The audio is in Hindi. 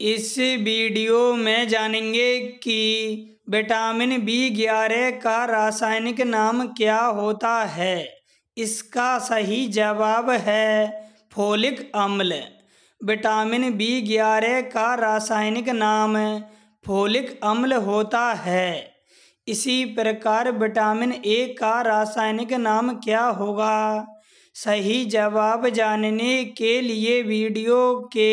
इस वीडियो में जानेंगे कि विटामिन बी ग्यारह का रासायनिक नाम क्या होता है इसका सही जवाब है फोलिक अम्ल विटामिन बी ग्यारह का रासायनिक नाम फोलिक अम्ल होता है इसी प्रकार विटामिन ए का रासायनिक नाम क्या होगा सही जवाब जानने के लिए वीडियो के